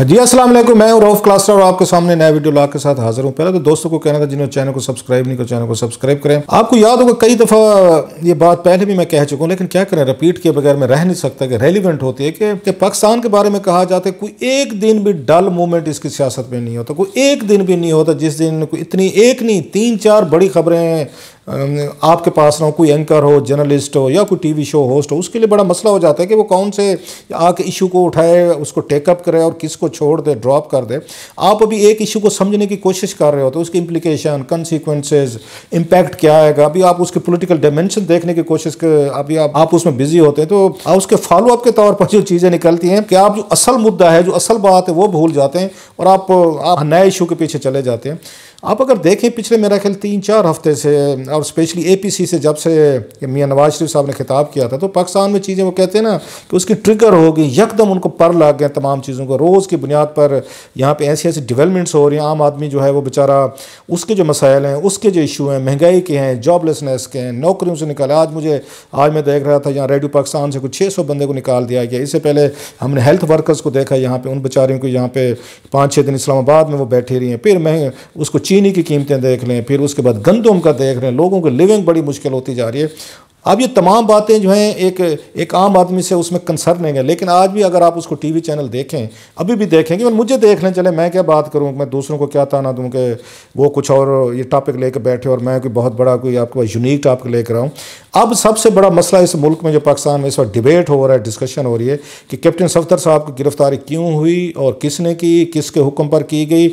हाँ जी असल मैं हूँ रोफ क्लासरा और आपके सामने नया वीडियो ला के साथ हाजिर हूँ पहले तो दोस्तों को कहना था जिन्होंने चैनल को सब्सक्राइब नहीं कर चैनल को सब्सक्राइब करें आपको याद होगा कई दफ़ा ये बात पहले भी मैं कह चुका हूँ लेकिन क्या करें रिपीट के बगैर मैं रह नहीं सकता कि रेलिवेंट होती है कि, कि पाकिस्तान के बारे में कहा जाता है कोई एक दिन भी डल मूवमेंट इसकी सियासत में नहीं होता कोई एक दिन भी नहीं होता जिस दिन कोई इतनी एक नहीं तीन चार बड़ी खबरें आपके पास ना कोई एंकर हो जर्नलिस्ट हो या कोई टीवी शो होस्ट हो उसके लिए बड़ा मसला हो जाता है कि वो कौन से आके इशू को उठाए उसको टेकअप करे और किसको छोड़ दे ड्रॉप कर दे आप अभी एक इशू को समझने की कोशिश कर रहे हो तो उसकी इम्प्लीकेशन कंसिक्वेंसेज इम्पैक्ट क्या आएगा अभी आप उसके पोलिटिकल डायमेंशन देखने की कोशिश कर अभी आप, आप उसमें बिजी होते हैं तो आप उसके फॉलोअप के तौर पर जो चीज़ें निकलती हैं कि आप जो असल मुद्दा है जो असल बात है वो भूल जाते हैं और आप नए इशू के पीछे चले जाते हैं आप अगर देखें पिछले मेरा ख्याल तीन चार हफ्ते से और स्पेशली एपीसी से जब से मियाँ नवाज शरीफ साहब ने खिताब किया था तो पाकिस्तान में चीज़ें वो कहते हैं ना कि उसकी ट्रिगर हो गई यकदम उनको पर लग गए तमाम चीज़ों को रोज़ की बुनियाद पर यहाँ पे ऐसी ऐसी डेवलपमेंट्स हो रही हैं आम आदमी जो है वो बेचारा उसके जो मसाइल हैं उसके जो इशू हैं महंगाई के हैं जॉबलेसनेस के हैं नौकरियों से निकाले आज मुझे आज मैं देख रहा था यहाँ रेडियो पाकिस्तान से कुछ छः सौ बंदे को निकाल दिया गया इससे पहले हमने हेल्थ वर्कर्स को देखा यहाँ पर उन बेचारियों को यहाँ पर पाँच छः दिन इस्लामाबाद में वो बैठी रही हैं फिर मैं उसको चीनी की कीमतें देख लें फिर उसके बाद गंदम का देख लें लोगों की लिविंग बड़ी मुश्किल होती जा रही है अब ये तमाम बातें जो हैं एक एक आम आदमी से उसमें कंसर्न नहीं है लेकिन आज भी अगर आप उसको टीवी चैनल देखें अभी भी देखें कि मुझे देख लें चले मैं क्या बात करूं मैं दूसरों को क्या ताना दूं कि वो कुछ और ये टॉपिक लेकर बैठे और मैं कोई बहुत बड़ा कोई आपके पास यूनिक टॉपिक लेकर आऊँ अब सबसे बड़ा मसला इस मुल्क में जो पाकिस्तान में इस वक्त डिबेट हो रहा है डिस्कशन हो रही है कि कैप्टन सफदर साहब की गिरफ्तारी क्यों हुई और किसने की किसके हुक्म पर की गई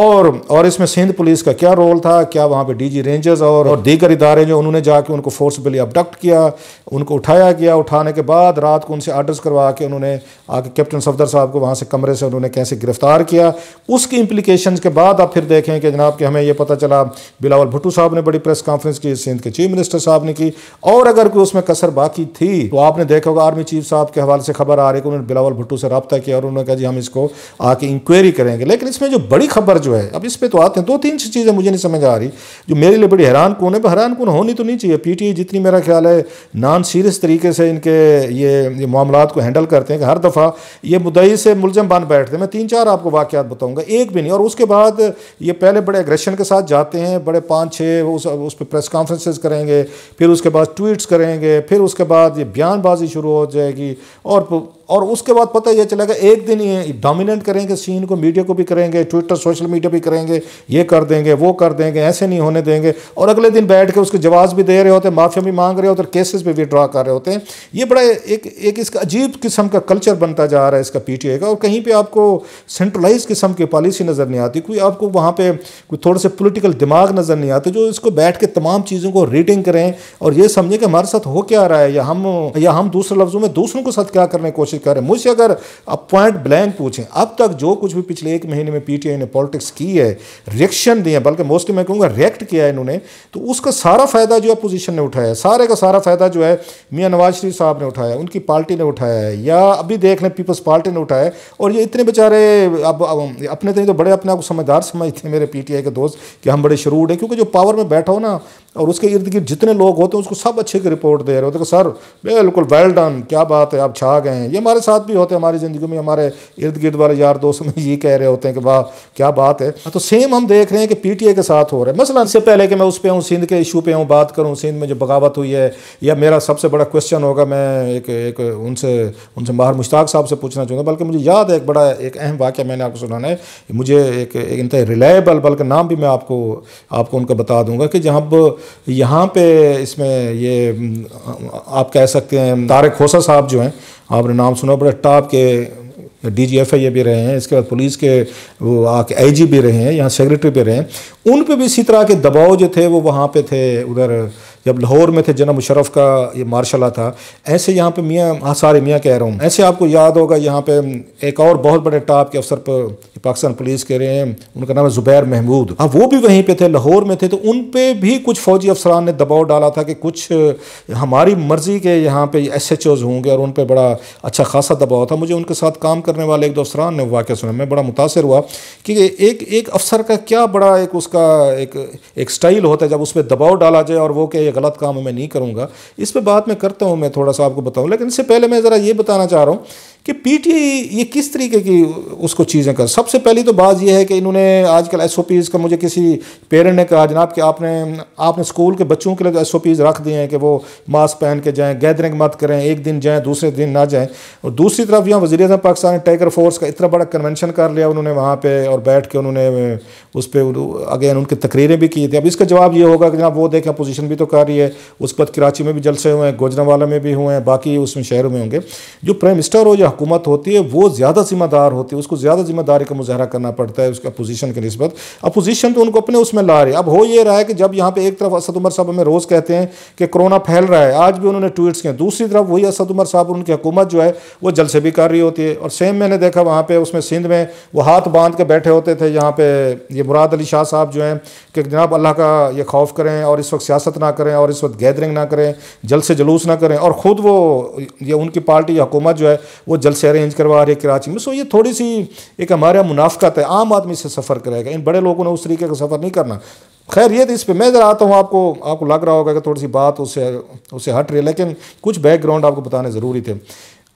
और और इसमें सिंध पुलिस का क्या रोल था क्या वहाँ पे डीजी रेंजर्स और, और दीगर इदारे जो उन्होंने जाके उनको फोर्सबली अबडक्ट किया उनको उठाया गया उठाने के बाद रात को उनसे आर्डर्स करवा के उन्होंने आके कैप्टन सफदर साहब को वहाँ से कमरे से उन्होंने कैसे गिरफ्तार किया उसकी इम्प्लीकेशन के बाद आप फिर देखें कि जनाब कि हमें यह पता चला बिलावल भुट्टू साहब ने बड़ी प्रेस कॉन्फ्रेंस की सिंध के चीफ मिनिस्टर साहब ने की और अगर कोई उसमें कसर बाकी थी तो आपने देखा होगा आर्मी चीफ साहब के हवाले से खबर आ रही है उन्होंने बिलावल भुट्टू से रबता किया और उन्होंने कहा जी हम इसको आके इंक्वायरी करेंगे लेकिन इसमें जो बड़ी खबर जो है अब इस पर तो आते हैं दो तीन चीज़ें मुझे नहीं समझ आ रही जो मेरे लिए बड़ी हैरान कौन है हैरान कौन होनी तो नहीं चाहिए पी जितनी मेरा ख्याल है नॉन सीरियस तरीके से इनके ये, मामला को हैंडल करते हैं कि हर दफ़ा ये मुदई से मुलजम बन बैठते हैं मैं तीन चार आपको वाक़ात बताऊँगा एक भी नहीं और उसके बाद ये पहले बड़े एग्रेशन के साथ जाते हैं बड़े पाँच छः उस उस पर प्रेस कॉन्फ्रेंसेज करेंगे फिर उसके बाद ट्वीट्स करेंगे फिर उसके बाद ये बयानबाजी शुरू हो जाएगी और और उसके बाद पता यह चलेगा एक दिन ये डोमिनेट करेंगे सीन को मीडिया को भी करेंगे ट्विटर सोशल मीडिया भी करेंगे ये कर देंगे वो कर देंगे ऐसे नहीं होने देंगे और अगले दिन बैठ के उसके जवाब भी दे रहे होते हैं माफ़िया भी मांग रहे होते हैं केसेस भी विड्रॉ कर रहे होते हैं ये बड़ा एक एक इसका अजीब किस्म का कल्चर बनता जा रहा है इसका पी का और कहीं पर आपको सेंट्रलाइज किस्म की पॉलिसी नज़र नहीं आती कोई आपको वहाँ पर कोई थोड़े से पोलिटिकल दिमाग नज़र नहीं आते जो इसको बैठ के तमाम चीज़ों को रीडिंग करें और ये समझें कि हमारे साथ हो क्या रहा है या हम या हम दूसरे लफ्ज़ों में दूसरों के साथ क्या करने की कोशिश कोशिश कर रहे हैं मुझसे अगर आप पॉइंट ब्लैंक पूछें अब तक जो कुछ भी पिछले एक महीने में पीटीआई ने पॉलिटिक्स की है रिएक्शन दिए बल्कि मोस्टली मैं कहूँगा रिएक्ट किया है इन्होंने तो उसका सारा फ़ायदा जो है अपोजिशन ने उठाया सारे का सारा फ़ायदा जो है मियाँ नवाज शरीफ साहब ने उठाया उनकी पार्टी ने उठाया है या अभी देख लें पीपल्स पार्टी ने उठाया और ये इतने बेचारे अब अपने तो, तो बड़े अपने आप को समझदार समझते हैं मेरे पी के दोस्त कि हम बड़े शरूड हैं क्योंकि जो पावर में बैठा हो ना और उसके इर्द गिर्द जितने लोग होते हैं उसको सब अच्छे की रिपोर्ट दे रहे होते हैं सर बिल्कुल वेल डन क्या बात है आप छा गए हैं ये हमारे साथ भी होते हैं हमारी ज़िंदगी में हमारे इर्द गिर्द वाले यार दोस्त में ये कह रहे होते हैं कि वाह क्या बात है हाँ, तो सेम हम देख रहे हैं कि पीटीए के साथ हो रहा है मसला इससे पहले कि मैं उस पर हूँ सिंध के इशू पे हूँ बात करूँ सिंध में जो बगावत हुई है या मेरा सबसे बड़ा क्वेश्चन होगा मैं एक एक उनसे उनसे बाहर मुश्ताक साहब से पूछना चाहूँगा बल्कि मुझे याद है एक बड़ा एक अहम वाक्य मैंने आपको सुनाना है मुझे एक एक इनता रिलायबल बल्कि नाम भी मैं आपको आपको उनका बता दूंगा कि जहाँ यहाँ पे इसमें ये आप कह सकते हैं तारक खोसा साहब जो हैं आपने नाम सुना बड़े टॉप के डी जी एफ आई ए भी रहे हैं इसके बाद पुलिस के वो आके आई जी भी रहे हैं यहाँ सेक्रेटरी भी रहे हैं उन पे भी इसी तरह के दबाव जो थे वो वहाँ पे थे उधर जब लाहौर में थे जना मुशरफ का ये मार्शाला था ऐसे यहाँ पे मियाँ हाँ सारे मियाँ कह रहा हूँ ऐसे आपको याद होगा यहाँ पे एक और बहुत बड़े टाप के अफसर पर पाकिस्तान पुलिस कह रहे हैं उनका नाम है ज़ुबैर महमूद अब हाँ, वो भी वहीं पर थे लाहौर में थे तो उन पर भी कुछ फ़ौजी अफसरान ने दबाव डाला था कि कुछ हमारी मर्ज़ी के यहाँ पर एस एच ओज़ होंगे और उन पर बड़ा अच्छा खासा दबाव था मुझे उनके साथ काम करने वाले एक दो अफसरान ने वाक़ सुना मैं बड़ा मुतासर हुआ कि एक एक अफसर का क्या बड़ा एक उसका एक एक स्टाइल होता है जब उस पर दबाव डाला जाए और वो कि ये गलत काम मैं नहीं करूँगा इस पर बात मैं करता हूँ मैं थोड़ा सा आपको बताऊँ लेकिन इससे पहले मैं ज़रा ये बताना चाह रहा हूँ कि पीटीआई ये किस तरीके की उसको चीज़ें कर सबसे पहली तो बात यह है कि इन्होंने आजकल एस ओ पीज़ का मुझे किसी पेरेंट ने कहा जनाब कि आपने आपने स्कूल के बच्चों के लिए एस ओ पीज़ रख दिए हैं कि वो मास्क पहन के जाएँ गैदरिंग मत करें एक दिन जाएँ दूसरे दिन ना जाएँ और दूसरी तरफ यहाँ वजी अजम पाकिस्तान टाइगर फोर्स का इतना बड़ा कन्वेंशन कर लिया उन्होंने वहाँ पर और बैठ के उन्होंने उस पर अगेन उनकी तकरीरें भी की थी अब इसका जवाब ये होगा कि जनाब वो देखें अपोजिशन भी तो कर रही है उस पर कराची में भी जलसे हुए हैं गोजरावाला में भी हुए हैं बाकी उसमें शहरों में होंगे जो प्राइम मिनिस्टर हो या हुकूमत होती है वो ज़्यादा ज़िम्मेदार होती है उसको ज़्यादा ज़िम्मेदारी का मुजाहरा करना पड़ता है उसके अपोजीशन के नस्बत अपोजीशन तो उनको अपने उसमें ला रही है अब हो ये रहा है कि जब यहाँ पे एक तरफ असद उमर साहब हमें रोज़ कहते हैं कि कोरोना फैल रहा है आज भी उन्होंने ट्वीट्स किए दूसरी तरफ वही असद उमर साहब उनकी हुकूमत जो है वो जलसे भी कर रही होती है और सेम मैंने देखा वहाँ पर उसमें सिंध में वो हाथ बांध के बैठे होते थे यहाँ पर ये मुराद अली शाह साहब जो हैं कि जनाब अल्लाह का ये खौफ करें और इस वक्त सियासत ना करें और इस वक्त गैदरिंग ना करें जल से जलूस ना करें और ख़ुद वो ये उनकी पार्टी या हुकूमत जो है वो जलसे अरेंज करवा रही है कराची में सो ये थोड़ी सी एक हमारे यहाँ मुनाफ्त है आम आदमी से सफ़र करेगा इन बड़े लोगों ने उस तरीके का सफ़र नहीं करना खैर ये तो इस पर मैं ज़रा आता हूँ आपको आपको लग रहा होगा कि थोड़ी सी बात उससे उससे हट रही है लेकिन कुछ बैकग्राउंड आपको बताने ज़रूरी थे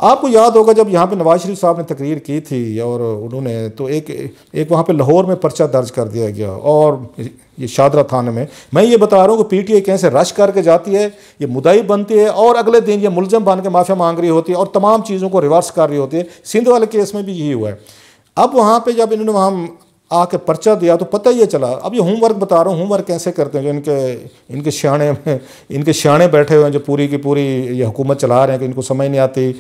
आपको याद होगा जब यहाँ पे नवाज शरीफ साहब ने तकरीर की थी और उन्होंने तो एक एक वहाँ पे लाहौर में पर्चा दर्ज कर दिया गया और ये शादरा थाने में मैं ये बता रहा हूँ कि पी टी आई कैसे रश करके जाती है ये मुदाई बनती है और अगले दिन ये मुलजम बन के माफ़िया मांग रही होती है और तमाम चीज़ों को रिवर्स कर रही होती है सिंध वाले केस में भी यही हुआ है अब वहाँ पर जब इन्होंने वहाँ आके पर्चा दिया तो पता ही चला अब ये होमवर्क बता रहा हूँ होमवर्क कैसे करते हैं जो इनके इनके सियाणे इनके सियाणे बैठे हुए हैं जो पूरी की पूरी ये हुकूमत चला रहे हैं कि इनको समझ नहीं आती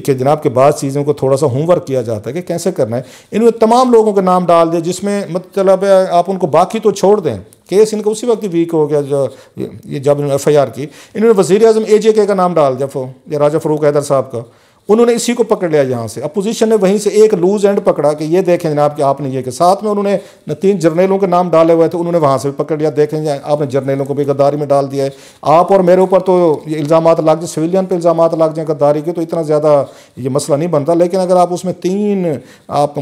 कि जनाब के बाद चीज़ों को थोड़ा सा होमवर्क किया जाता है कि कैसे करना है इन्होंने तमाम लोगों के नाम डाल दें जिसमें मतलब आप उनको बाकी तो छोड़ दें केस इनका उसी वक्त वीक हो गया जो ये जब एफ आई आर की इन्होंने वज़ी अजम ए जे के का नाम डाल दिया राजा फ़रूक हैदर साहब का उन्होंने इसी को पकड़ लिया यहाँ से अपोजिशन ने वहीं से एक लूज एंड पकड़ा कि ये देखें जनाब कि आपने ये कि साथ में उन्होंने न तीन जर्नेलों के नाम डाले हुए थे उन्होंने वहाँ से भी पकड़ लिया देखें आपने जर्नेलों को भी गद्दारी में डाल दिया है आप और मेरे ऊपर तो ये इल्ज़ाम लाग जाए सिविलियन पर इल्ज़ाम लाग जाए गद्दारी के तो इतना ज़्यादा ये मसला नहीं बनता लेकिन अगर आप उसमें तीन आप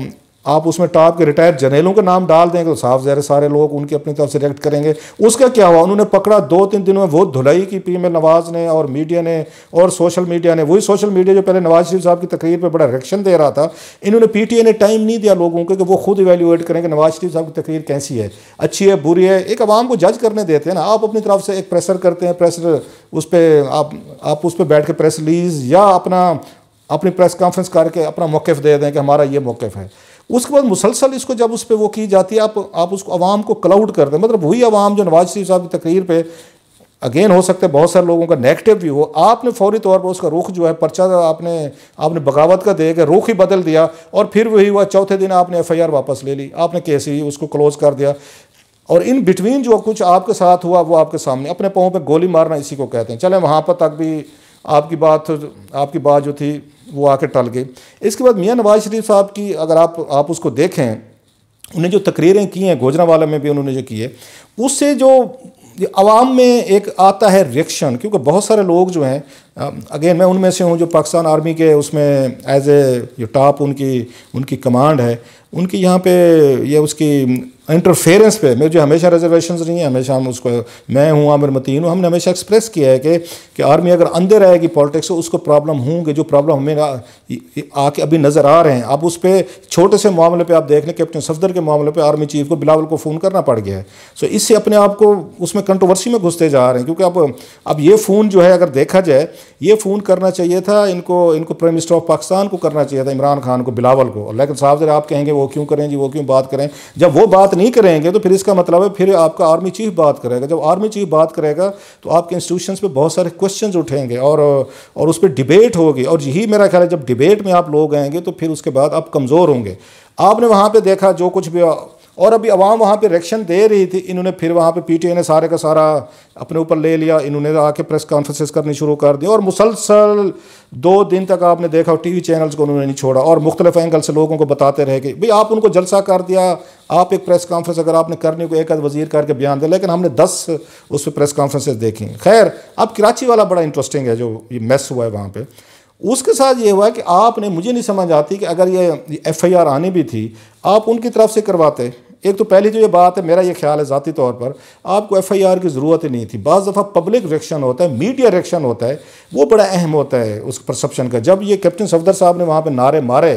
आप उसमें टॉप के रिटायर्ड जर्नलों के नाम डाल देंगे तो साफ जहर सारे लोग उनकी अपनी तरफ से रिएक्ट करेंगे उसका क्या हुआ उन्होंने पकड़ा दो तीन दिनों में वो धुलाई की पी में नवाज़ ने और मीडिया ने और सोशल मीडिया ने वही सोशल मीडिया जो पहले नवाज शरीफ साहब की तकरीर पर बड़ा रिएक्शन दे रहा था इन्होंने पी टी ए ने टाइम नहीं दिया लोगों को कि वो खुद इवेल्यूएट करें कि नवाज शरीफ साहब की तकरीर कैसी है अच्छी है बुरी है एक आवाम को जज करने देते हैं ना आप अपनी तरफ से एक प्रेसर करते हैं प्रेसर उस पर आप उस पर बैठ के प्रेस रिलीज़ या अपना अपनी प्रेस कॉन्फ्रेंस करके अपना मौक़ दे दें कि हमारा ये मौक़ है उसके बाद मुसलसल इसको जब उस पर वो की जाती है आप आप उसको आवाम को क्लाउड कर दें मतलब वही आवाम जो नवाज शरीफ साहब की तकरीर पर अगेन हो सकता है बहुत सारे लोगों का नेगेटिव भी हो आपने फौरी तौर पर उसका रुख जो है पर्चा आपने आपने बगावत का दे के रुख ही बदल दिया और फिर वही हुआ चौथे दिन आपने आर वापस ले ली आपने केस ही उसको क्लोज़ कर दिया और इन बिटवीन जो कुछ आपके साथ हुआ वो आपके सामने अपने पाँव पर गोली मारना इसी को कहते हैं चले वहाँ पर तक भी आपकी बात आपकी बात जो थी वो आकर टल गई इसके बाद मियाँ नवाज शरीफ साहब की अगर आप आप उसको देखें उन्हें जो तकरीरें की हैं गोजरावाला में भी उन्होंने जो किए उससे जो आवाम में एक आता है रिएक्शन क्योंकि बहुत सारे लोग जो हैं अगेन मैं उनमें से हूँ जो पाकिस्तान आर्मी के उसमें एज ए जो टॉप उनकी उनकी कमांड है उनकी यहाँ पे ये उसकी इंटरफेरेंस पे मेरे जो हमेशा रिजर्वेशन नहीं है हमेशा हम उसको मैं हूँ आमिर मतीन हूँ हमने हमेशा एक्सप्रेस किया है कि कि आर्मी अगर अंदर रहेगी पॉलिटिक्स तो उसको प्रॉब्लम होंगे जो प्रॉब्लम हमें आके अभी नज़र आ रहे हैं अब उस पर छोटे से मामले पे आप देख लें कैप्टन सफदर के मामले पे आर्मी चीफ को बिलावल को फ़ोन करना पड़ गया है सो इससे अपने आप को उसमें कंट्रोवर्सी में घुसते जा रहे हैं क्योंकि अब अब ये फ़ोन जो है अगर देखा जाए ये फ़ोन करना चाहिए था इनको इनको प्राइम मिनिस्टर ऑफ पाकिस्तान को करना चाहिए था इमरान खान को बिलावल को लेकिन साहब जरा आप कहेंगे वो वो क्यों करें जी वो क्यों बात करें जब वो बात नहीं करेंगे तो फिर इसका मतलब है फिर आपका आर्मी चीफ बात करेगा जब आर्मी चीफ बात करेगा तो आपके इंस्टीट्यूशन पर बहुत सारे क्वेश्चन उठेंगे और और उस पर डिबेट होगी और यही मेरा ख्याल है जब डिबेट में आप लोग आएंगे तो फिर उसके बाद आप कमज़ोर होंगे आपने वहाँ पे देखा जो कुछ भी और अभी आवाम वहाँ पर रिएक्शन दे रही थी इन्होंने फिर वहाँ पर पी टी आई ने सारे का सारा अपने ऊपर ले लिया इन्होंने आके प्रेस कॉन्फ्रेंसेस करनी शुरू कर दी और मुसलसल दो दिन तक आपने देखा टी वी चैनल्स को उन्होंने नहीं छोड़ा और मुख्तलिफ एंगल से लोगों को बताते रहे कि भाई आप उनको जलसा कर दिया आप एक प्रेस कॉन्फ्रेंस अगर आपने करनी को एक आध वजीर करके बयान दिया लेकिन हमने दस उस पर प्रेस कॉन्फ्रेंसेज देखी खैर अब कराची वाला बड़ा इंटरेस्टिंग है जो ये मैस हुआ है वहाँ पर उसके साथ ये हुआ कि आपने मुझे नहीं समझ आती कि अगर ये एफ आई आर आनी भी थी आप उनकी तरफ से करवाते एक तो पहली जो तो ये बात है मेरा ये ख्याल है ज़ाती तौर पर आपको एफ आई आर की ज़रूरत ही नहीं थी बज़ दफ़ा पब्लिक रिएक्शन होता है मीडिया रिएक्शन होता है वो बड़ा अहम होता है उस परसप्शन का जब ये कैप्टन सफदर साहब ने वहाँ पर नारे मारे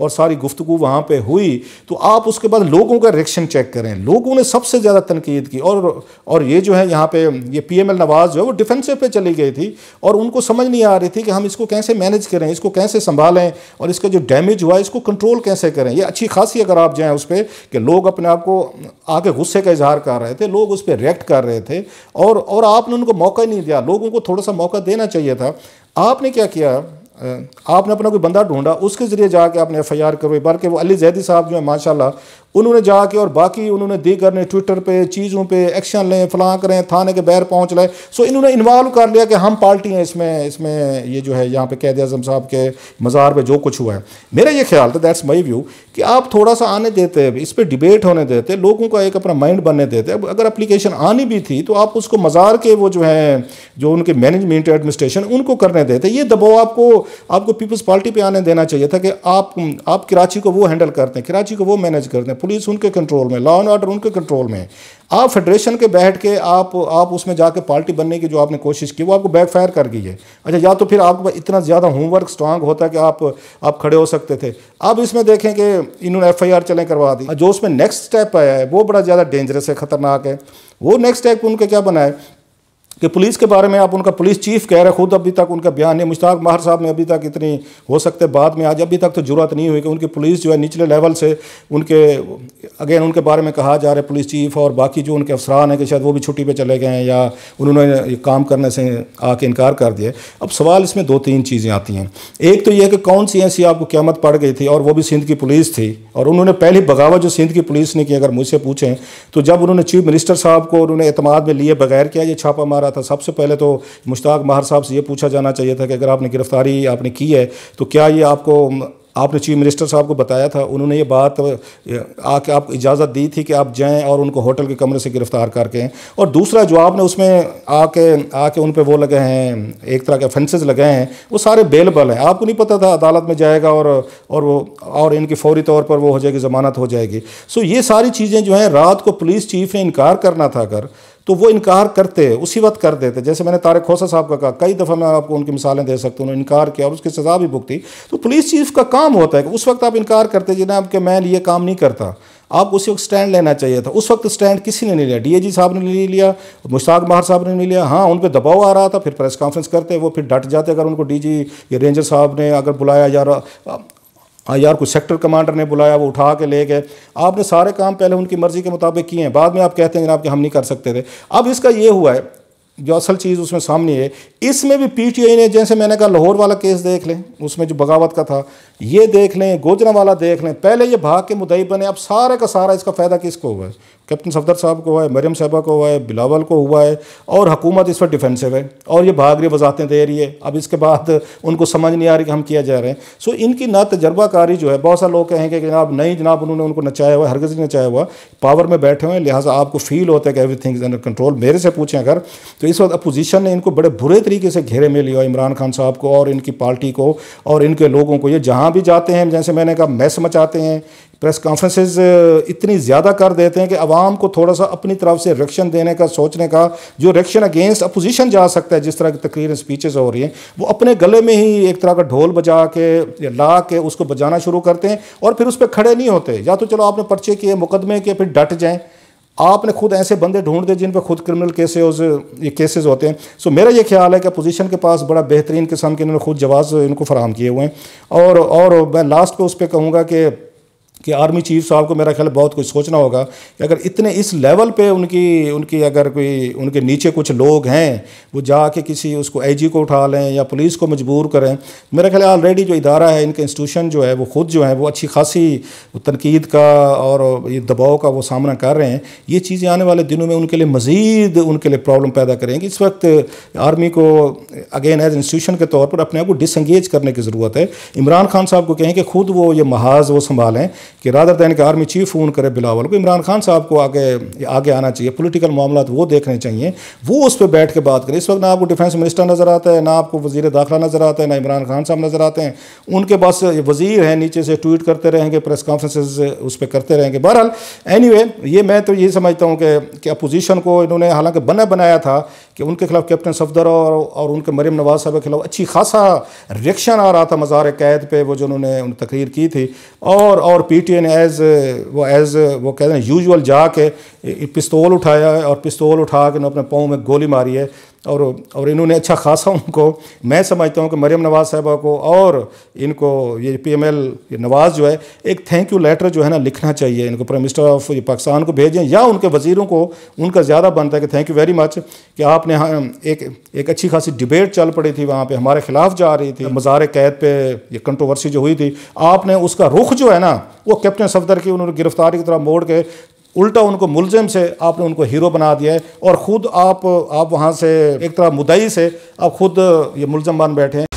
और सारी गुफ्तु वहाँ पर हुई तो आप उसके बाद लोगों का रिएक्शन चेक करें लोगों ने सबसे ज़्यादा तनकीद की और और ये जो है यहाँ पर ये पी एम एल नवाज़ जो है वो डिफेंसिव पे चली गई थी और उनको समझ नहीं आ रही थी कि हम इसको कैसे मैनेज करें इसको कैसे संभालें और इसका जो डैमेज हुआ है इसको कंट्रोल कैसे करें ये अच्छी खासी अगर आप जाएँ उस पर कि लोग अपने आप को आके गुस्से का इजहार कर रहे थे लोग उस पर रिएक्ट कर रहे थे और और आपने उनको मौका ही नहीं दिया लोगों को थोड़ा सा मौका देना चाहिए था आपने क्या किया आपने अपना कोई बंदा ढूंढा उसके ज़रिए जाके आपने एफ आई आर करवाई बल्कि वो अली जैदी साहब जो है माशाल्लाह उन्होंने जाके और बाकी उन्होंने दीगर ने ट्विटर पे चीज़ों पे एक्शन लें फलां करें थाने के बैर पहुंच लें सो इन्होंने इन्वॉल्व कर लिया कि हम पार्टी हैं इसमें इसमें ये जो है यहाँ पे कैद अजम साहब के मज़ार पे जो कुछ हुआ है मेरा ये ख्याल था दैट्स माई व्यू कि आप थोड़ा सा आने देते इस पर डिबेट होने देते लोगों का एक अपना माइंड बनने देते अगर अप्लीकेशन आनी भी थी तो आप उसको मज़ार के वो जो है जो उनके मैनेजमेंट एडमिनिस्ट्रेशन उनको करने देते ये दबाव आपको आपको पीपल्स पार्टी पर आने देना चाहिए था कि आप आप कराची को वो हैंडल करते हैं कराची को वो मैनेज करते हैं पुलिस उनके कंट्रोल में लॉ एंड ऑर्डर उनके कंट्रोल में आप फेडरेशन के बैठ के आप आप उसमें जाके पार्टी बनने की जो आपने कोशिश की वो आपको बैकफायर कर गई है अच्छा या तो फिर आपके पास इतना ज़्यादा होमवर्क स्ट्रांग होता है कि आप आप खड़े हो सकते थे अब इसमें देखें कि इन्होंने एफ आई आर चलें करवा दी जो उसमें नेक्स्ट स्टेप आया है वो बड़ा ज़्यादा डेंजरस है ख़तरनाक है वो नेक्स्ट स्टेप उनके क्या बनाए कि पुलिस के बारे में आप उनका पुलिस चीफ कह रहे खुद अभी तक उनका बयान नहीं मुश्ताक माहर साहब में अभी तक इतनी हो सकते बाद में आज अभी तक तो जरूरत नहीं हुई कि उनकी पुलिस जो है निचले लेवल से उनके अगेन उनके बारे में कहा जा रहा है पुलिस चीफ और बाकी जो उनके अफसरान हैं कि शायद वो भी छुट्टी पर चले गए हैं या उन्होंने काम करने से आके इनकार कर दिया अब सवाल इसमें दो तीन चीज़ें आती हैं एक तो यह कि कौन सी ऐसी आपको क्यामत पड़ गई थी और वो भी सिंध की पुलिस थी और उन्होंने पहली बगावत जो सिंध की पुलिस ने की अगर मुझसे पूछें तो जब उन्होंने चीफ मिनिस्टर साहब को उन्होंने अतमाद में लिए बगैर किया ये छापा आ रहा था सबसे पहले तो मुश्ताक माहर साहब से ये पूछा जाना चाहिए था कि अगर आपने गिरफ्तारी आपने की है तो क्या ये आपको आपने चीफ मिनिस्टर साहब को बताया था उन्होंने ये बात आके आप इजाज़त दी थी कि आप जाएं और उनको होटल के कमरे से गिरफ़्तार करके और दूसरा जो आपने उसमें आके आके उन पर वो लगे हैं एक तरह के ऑफेंसेज लगे हैं वो सारे बेलेबल हैं आपको नहीं पता था अदालत में जाएगा और और वो और इनकी फौरी तौर पर वो हो जाएगी ज़मानत हो जाएगी सो ये सारी चीज़ें जो हैं रात को पुलिस चीफ ने इनकार करना था अगर कर, तो वो इनकार करते हैं उसी वक्त कर देते जैसे मैंने तारक खोसा साहब का कहा कई दफ़ा मैं आपको उनकी मिसालें दे सकता हूँ इनकार किया और उसकी सज़ा भी भुगती तो पुलिस चीफ का काम होता है कि उस वक्त आप इनकार करते जिन्हें कि मैं ये काम नहीं करता आप उसी वक्त स्टैंड लेना चाहिए था उस वक्त स्टैंड किसी ने नहीं लिया डीएजी साहब ने नहीं लिया मुश्ताक महार साहब ने नहीं लिया हाँ उन पर दबाव आ रहा था फिर प्रेस कॉन्फ्रेंस करते वो फिर डट जाते अगर उनको डीजी या रेंजर साहब ने अगर बुलाया जा रहा हाँ यार कुछ सेक्टर कमांडर ने बुलाया वो उठा के ले गए आपने सारे काम पहले उनकी मर्ज़ी के मुताबिक किए हैं बाद में आप कहते हैं जनाब कि हम नहीं कर सकते थे अब इसका ये हुआ है जो असल चीज़ उसमें सामने है इसमें भी पीटीआई ने जैसे मैंने कहा लाहौर वाला केस देख लें उसमें जो बगावत का था ये देख लें गोजरा वाला देख लें पहले ये भाग के मुदई बने अब सारे का सारा इसका फ़ायदा किसको हुआ है कैप्टन सफदर साहब को हुआ है मरियम साहबा को हुआ है बिलावल को हुआ है और हकूमत इस पर डिफेंसिव है और ये भाग रही वजाहतें दे रही है अब इसके बाद उनको समझ नहीं आ रही कि हम किया जा रहे हैं सो इनकी ना तजर्बाकारी जो है बहुत सारे लोग कहेंगे कि जनाब नहीं जनाब उन्होंने उनको नचाया हुआ हरगज नहीं नचाया हुआ पावर में बैठे हुए हैं लिहाजा आपको फील होता है कि everything is under control मेरे से पूछें अगर तो इस वक्त अपोजिशन ने इनको बड़े बुरे तरीके से घेरे में लिया इमरान खान साहब को और इनकी पार्टी को और इनके लोगों को ये जहाँ भी जाते हैं जैसे मैंने कहा मैस मचाते हैं प्रेस कॉन्फ्रेंसेस uh, इतनी ज़्यादा कर देते हैं कि आवाम को थोड़ा सा अपनी तरफ से रिएक्शन देने का सोचने का जो रिएक्शन अगेंस्ट अपोजिशन जा सकता है जिस तरह की तकरीर स्पीचेस हो रही हैं वो अपने गले में ही एक तरह का ढोल बजा के ला के उसको बजाना शुरू करते हैं और फिर उस पर खड़े नहीं होते या तो चलो आपने पर्चे किए मुकदमे के फिर डट जाएँ आपने खुद ऐसे बंदे ढूंढ दे जिन पर खुद क्रिमिनल केसेस ये केसेस होते हैं सो मेरा ये ख्याल है कि अपोजिशन के पास बड़ा बेहतरीन किस्म के इन्होंने खुद जवाब इनको फराम किए हुए हैं और और मैं लास्ट पे उस पर कहूँगा कि कि आर्मी चीफ साहब को मेरा ख्याल बहुत कुछ सोचना होगा कि अगर इतने इस लेवल पे उनकी उनकी अगर कोई उनके नीचे कुछ लोग हैं वो जाके किसी उसको आईजी को उठा लें या पुलिस को मजबूर करें मेरा ख्याल ऑलरेडी जो इदारा है इनके इंस्टीट्यूशन जो है वो खुद जो है वो अच्छी खासी तनकीद का और ये दबाव का वो सामना कर रहे हैं ये चीज़ें आने वाले दिनों में उनके लिए मज़ीद उनके लिए प्रॉब्लम पैदा करेंगे इस वक्त आर्मी को अगेन एज इंस्टीट्यूशन के तौर पर अपने आप को डिसंगेज करने की ज़रूरत है इमरान खान साहब को कहें कि खुद वो ये महाज वो संभालें कि रादर दैन के आर्मी चीफ फ़ोन करे बिलावल को इमरान खान साहब को आगे आगे आना चाहिए पोलिटिकल मामला वो देखने चाहिए वो उस पर बैठ के बात करें इस वक्त ना आपको डिफेंस मिनिस्टर नज़र आता है ना आपको वजीर दाखिला नज़र आता है ना इमरान खान साहब नज़र आते हैं उनके पास वजीर हैं नीचे से ट्वीट करते रहेंगे प्रेस कॉन्फ्रेंसेज उस पर करते रहेंगे बहरहाल एनी वे ये मैं तो ये समझता हूँ कि अपोजिशन को इन्होंने हालांकि बना बनाया था कि उनके खिलाफ कैप्टन सफदर और और उनके मरियम नवाज साहब के खिलाफ अच्छी खासा रिएक्शन आ रहा था मज़ार कैद पर वो जो उन्होंने तकरीर की थी और और पी ट्रीट इन एज वो एज uh, वो कहते हैं यूजल जाके पिस्तौल उठाया है और पिस्तौल उठा के अपने पाँव में गोली मारी है और और इन्होंने अच्छा खासा उनको मैं समझता हूँ कि मरियम नवाज़ साहबा को और इनको ये पी एम एल नवाज़ जो है एक थैंक यू लेटर जो है ना लिखना चाहिए इनको प्राइम मिनिस्टर ऑफ पाकिस्तान को भेजें या उनके वजीरों को उनका ज़्यादा बनता है कि थैंक यू वेरी मच कि आपने हाँ, एक एक अच्छी खासी डिबेट चल पड़ी थी वहाँ पर हमारे खिलाफ जा रही थी मज़ार कैद पर यह कंट्रोवर्सी जो हुई थी आपने उसका रुख जो है ना वो कैप्टन सफदर की उन्होंने गिरफ्तारी की तरह मोड़ के उल्टा उनको मुलजिम से आपने उनको हीरो बना दिया है और ख़ुद आप आप वहाँ से एक तरह मुदई से आप ख़ुद ये मुलजम बन बैठे हैं